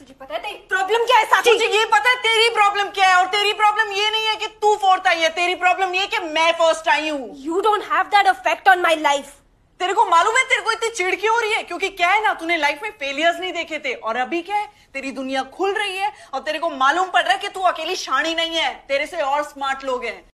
तुझे पता है तेरी प्रॉब्लम क्या है साथ तुझे ये पता है तेरी प्रॉब्लम क्या है और तेरी प्रॉब्लम ये नहीं है कि तू फोर्थ आई है तेरी प्रॉब्लम ये कि मैं फर्स्ट आई हूँ you don't have that affect on my life तेरे को मालूम है तेरे को इतनी चिड़ क्यों हो रही है क्योंकि क्या है ना तूने लाइफ में फेलियर्स नहीं देखे थे और अभी क्या है तेरी दुनिया खुल रही है और तेरे को मालूम पड़ रहा है कि तू अकेली शाणी नहीं है तेरे से और स्मार्ट लोग हैं